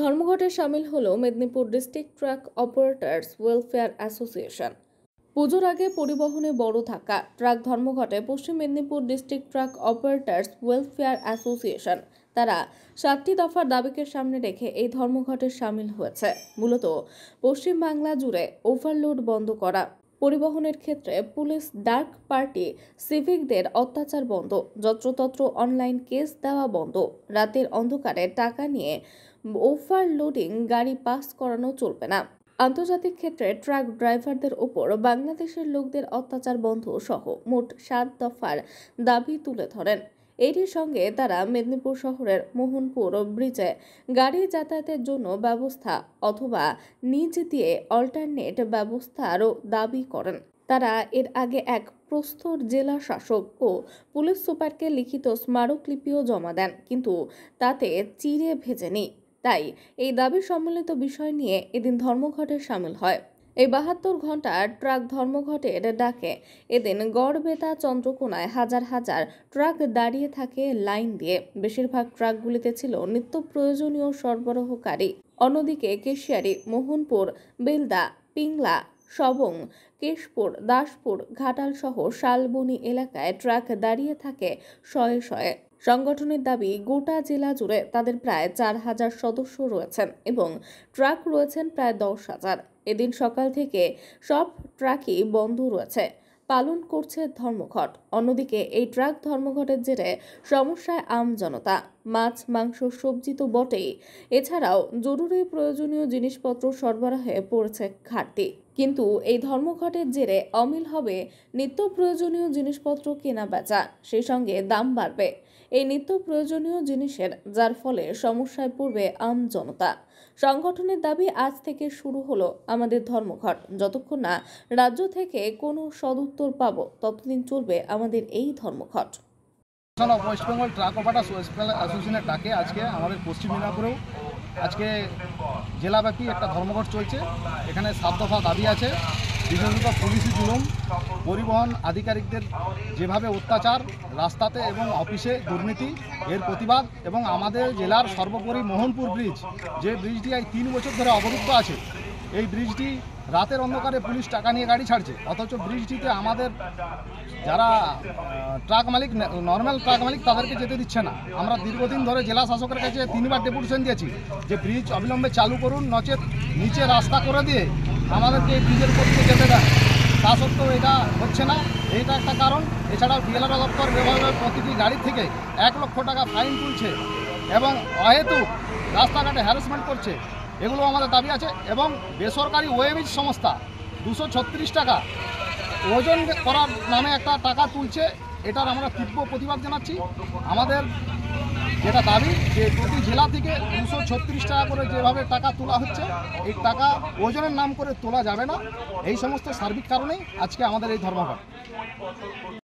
ধর্মঘটে সামিল হল Medinipur district truck operators welfare association পুজোর আগে পরিবহনে বড় থাকা ট্রাক ধর্মঘটে পশ্চিম Medinipur district truck operators welfare association তারা সাতটি দফার দাবিকে সামনে রেখে এই ধর্মঘটে সামিল হয়েছে মূলত পশ্চিম বাংলা জুড়ে ওভারলোড বন্ধ করা পরিবহনের ক্ষেত্রে পুলিশ ডার্ক পার্টি সিভিকদের অত্যাচার বন্ধ যত্রতত্র অনলাইন কেস দেওয়া বন্ধ রাতের অন্ধকারে টাকা নিয়ে ওভারলোডিং গাড়ি পাস করানো চলবে না আন্তর্জাতিক ক্ষেত্রে ট্রাক ড্রাইভারদের ওপর বাংলাদেশের লোকদের অত্যাচার বন্ধ সহ মোট সাত দফার দাবি তুলে ধরেন এটির সঙ্গে তারা মেদিনীপুর শহরের মোহনপুর ব্রিজে গাড়ি যাতায়াতের জন্য ব্যবস্থা অথবা নিজ দিয়ে অল্টারনেট ব্যবস্থারও দাবি করেন তারা এর আগে এক প্রস্তর জেলা শাসক ও পুলিশ সুপারকে লিখিত স্মারকলিপিও জমা দেন কিন্তু তাতে ভেজে ভেজেনি তাই এই দাবি সম্মিলিত বিষয় নিয়ে এদিন ধর্মঘটে সামিল হয় এই বাহাত্তর ঘণ্টার ট্রাক ধর্মঘটের ডাকে এদিন গড়বেতা চন্দ্রকোনায় হাজার হাজার ট্রাক দাঁড়িয়ে থাকে লাইন দিয়ে বেশিরভাগ ট্রাকগুলিতে ছিল নিত্য প্রয়োজনীয় সরবরাহকারী অন্যদিকে কেশিয়ারি মোহনপুর বেলদা পিংলা সবং কেশপুর দাসপুর ঘাটাল সহ শালবনি এলাকায় ট্রাক দাঁড়িয়ে থাকে শয়ে শয়ে সংগঠনের দাবি গোটা জেলা জুড়ে তাদের প্রায় চার হাজার সদস্য রয়েছেন এবং ট্রাক রয়েছেন প্রায় দশ হাজার এদিন সকাল থেকে সব ট্রাকই বন্ধ রয়েছে পালন করছে ধর্মঘট অন্যদিকে এই ট্রাক ধর্মঘটের জেরে সমস্যায় আমজনতা মাছ মাংস সবজি তো বটেই এছাড়াও জরুরি প্রয়োজনীয় জিনিসপত্র সরবরাহে পড়েছে ঘাটতি কিন্তু এই ধর্মঘটের জেরে অমিল হবে নিত্য প্রয়োজনীয় জিনিসপত্র কেনা বেচা সেই সঙ্গে দাম বাড়বে এই নিত্য প্রয়োজনীয় জিনিসের যার ফলে সমস্যায় পড়বে আম জনতা সংগঠনের দাবি আজ থেকে শুরু হলো আমাদের ধর্মঘট যতক্ষণ না রাজ্য থেকে কোনো সদুত্তর পাব ততদিন চলবে আমাদের এই ধর্মঘট west Bengal truck operators west Bengal অ্যাসোসিয়েশনের ডাকে আজকে আমাদের পশ্চিম মেদিনীপুরেও আজকে জেলাব্যাপী একটা ধর্মঘট চলছে এখানে সাত দফা দাবি আছে বিভিন্ন পুলিশি জুলুম পরিবহন আধিকারিকদের যেভাবে অত্যাচার রাস্তাতে এবং অফিসে দুর্নীতি এর প্রতিবাদ এবং আমাদের জেলার সর্বোপরি মোহনপুর ব্রিজ যে ব্রিজটি এই তিন বছর ধরে অবরুদ্ধ আছে এই ব্রিজটি রাতের অন্ধকারে পুলিশ টাকা নিয়ে গাড়ি ছাড়ছে অথচ ব্রিজটিতে আমাদের যারা ট্রাক মালিক নর্মাল ট্রাক মালিক তাদেরকে যেতে দিচ্ছে না আমরা দীর্ঘদিন ধরে জেলা শাসকের কাছে তিনবার ডেপুটেশন দিয়েছি যে ব্রিজ অবিলম্বে চালু করুন নচেত নিচে রাস্তা করে দিয়ে আমাদেরকে এই ব্রিজের উপর থেকে যেতে দেয় তা সত্ত্বেও এটা হচ্ছে না এটা একটা কারণ এছাড়াও ডিএলআর দপ্তর ব্যবহারের প্রতিটি গাড়ি থেকে এক লক্ষ টাকা ফাইন তুলছে এবং অহেতু রাস্তাঘাটে হ্যারাসমেন্ট করছে এগুলো আমাদের দাবি আছে এবং বেসরকারি ওয়েবিজ সংস্থা দুশো ছত্রিশ টাকা ওজন করার নামে একটা টাকা তুলছে এটার আমরা তীব্র প্রতিবাদ জানাচ্ছি আমাদের যেটা দাবি যে প্রতি জেলা থেকে দুশো ছত্রিশ টাকা করে যেভাবে টাকা তোলা হচ্ছে এই টাকা ওজনের নাম করে তোলা যাবে না এই সমস্ত সার্বিক কারণেই আজকে আমাদের এই ধর্মঘট